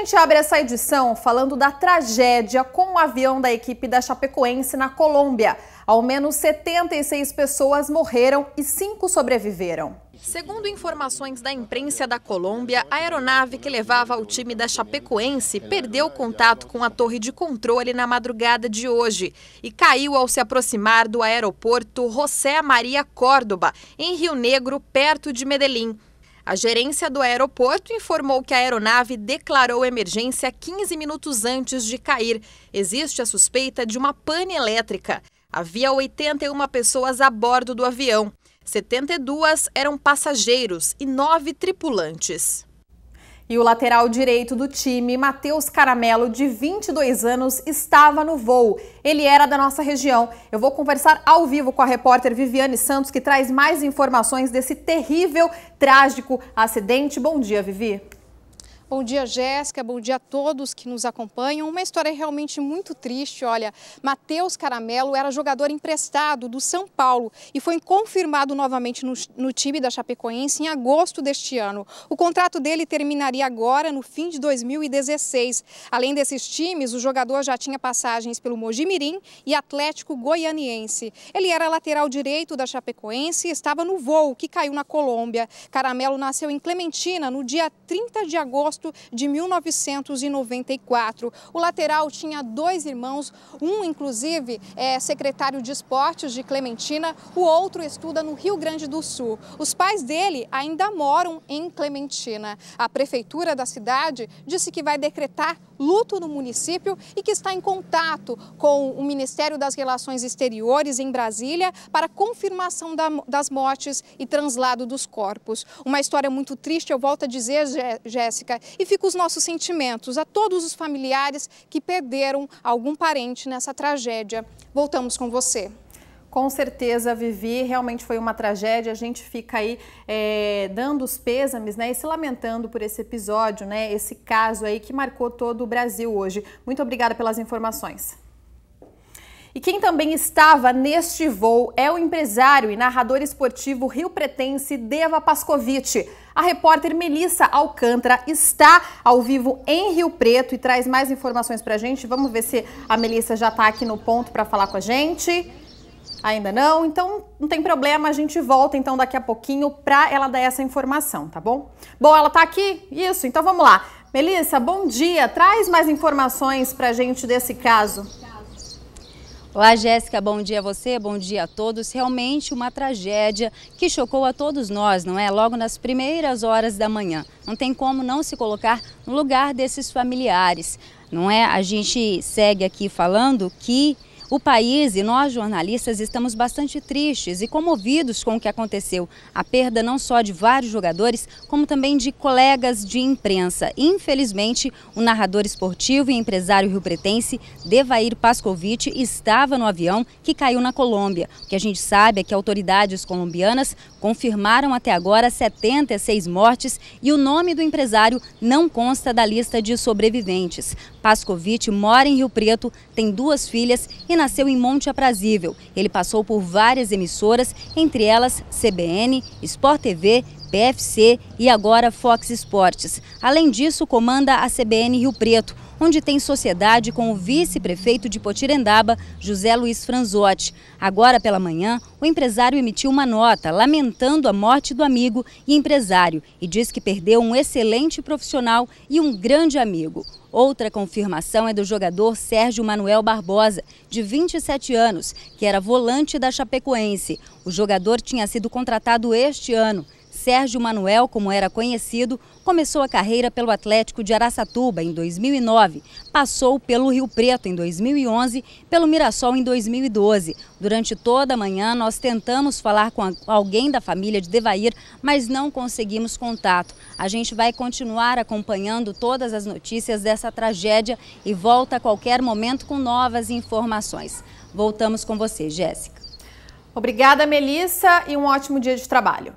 gente abre essa edição falando da tragédia com o avião da equipe da Chapecoense na Colômbia. Ao menos 76 pessoas morreram e 5 sobreviveram. Segundo informações da imprensa da Colômbia, a aeronave que levava o time da Chapecoense perdeu contato com a torre de controle na madrugada de hoje e caiu ao se aproximar do aeroporto José Maria Córdoba, em Rio Negro, perto de Medellín. A gerência do aeroporto informou que a aeronave declarou emergência 15 minutos antes de cair. Existe a suspeita de uma pane elétrica. Havia 81 pessoas a bordo do avião. 72 eram passageiros e 9 tripulantes. E o lateral direito do time, Matheus Caramelo, de 22 anos, estava no voo. Ele era da nossa região. Eu vou conversar ao vivo com a repórter Viviane Santos, que traz mais informações desse terrível, trágico acidente. Bom dia, Vivi. Bom dia, Jéssica. Bom dia a todos que nos acompanham. Uma história realmente muito triste. Olha, Matheus Caramelo era jogador emprestado do São Paulo e foi confirmado novamente no, no, time da Chapecoense em agosto deste ano. O contrato dele terminaria agora, no fim de 2016. Além desses times, o jogador já tinha passagens pelo Mojimirim e Atlético Goianiense. Ele era lateral direito da Chapecoense e estava no voo que caiu na Colômbia. Caramelo nasceu em Clementina no dia 30 de agosto agosto de 1994. O lateral tinha dois irmãos, um inclusive é secretário de esportes de Clementina, o outro estuda no Rio Grande do Sul. Os pais dele ainda moram em Clementina. A prefeitura da cidade disse que vai decretar luto no município e que está em contato com o Ministério das Relações Exteriores em Brasília para confirmação da, das mortes e translado dos corpos. Uma história muito triste, eu volto a dizer, Jéssica, e ficam os nossos sentimentos a todos os familiares que perderam algum parente nessa tragédia. Voltamos com você. Com certeza, Vivi, realmente foi uma tragédia. A gente fica aí é, dando os pêsames né, e se lamentando por esse episódio, né, esse caso aí que marcou todo o Brasil hoje. Muito obrigada pelas informações. E quem também estava neste voo é o empresário e narrador esportivo rio-pretense Deva Pascovitch. A repórter Melissa Alcântara está ao vivo em Rio Preto e traz mais informações para a gente. Vamos ver se a Melissa já está aqui no ponto para falar com a gente. Ainda não? Então não tem problema, a gente volta então daqui a pouquinho para ela dar essa informação, tá bom? Bom, ela está aqui? Isso, então vamos lá. Melissa, bom dia. Traz mais informações para a gente desse caso. Olá, Jéssica, bom dia a você, bom dia a todos. Realmente uma tragédia que chocou a todos nós, não é? Logo nas primeiras horas da manhã. Não tem como não se colocar no lugar desses familiares, não é? A gente segue aqui falando que o país e nós jornalistas estamos bastante tristes e comovidos com o que aconteceu. A perda não só de vários jogadores, como também de colegas de imprensa. Infelizmente, o narrador esportivo e empresário rio-pretense Devair Pascovitch estava no avião que caiu na Colômbia. O que a gente sabe é que autoridades colombianas confirmaram até agora 76 mortes e o nome do empresário não consta da lista de sobreviventes. Pascovitch mora em Rio Preto, tem duas filhas e nasceu em Monte Aprazível. Ele passou por várias emissoras, entre elas CBN, Sport TV, PFC e agora Fox Sports. Além disso, comanda a CBN Rio Preto, onde tem sociedade com o vice-prefeito de Potirendaba, José Luiz Franzotti. Agora pela manhã, o empresário emitiu uma nota lamentando a morte do amigo e empresário e diz que perdeu um excelente profissional e um grande amigo. Outra confirmação é do jogador Sérgio Manuel Barbosa, de 27 anos, que era volante da Chapecoense. O jogador tinha sido contratado este ano. Sérgio Manuel, como era conhecido, começou a carreira pelo Atlético de Araçatuba em 2009, passou pelo Rio Preto em 2011, pelo Mirassol em 2012. Durante toda a manhã nós tentamos falar com alguém da família de Devair, mas não conseguimos contato. A gente vai continuar acompanhando todas as notícias dessa tragédia e volta a qualquer momento com novas informações. Voltamos com você, Jéssica. Obrigada, Melissa, e um ótimo dia de trabalho.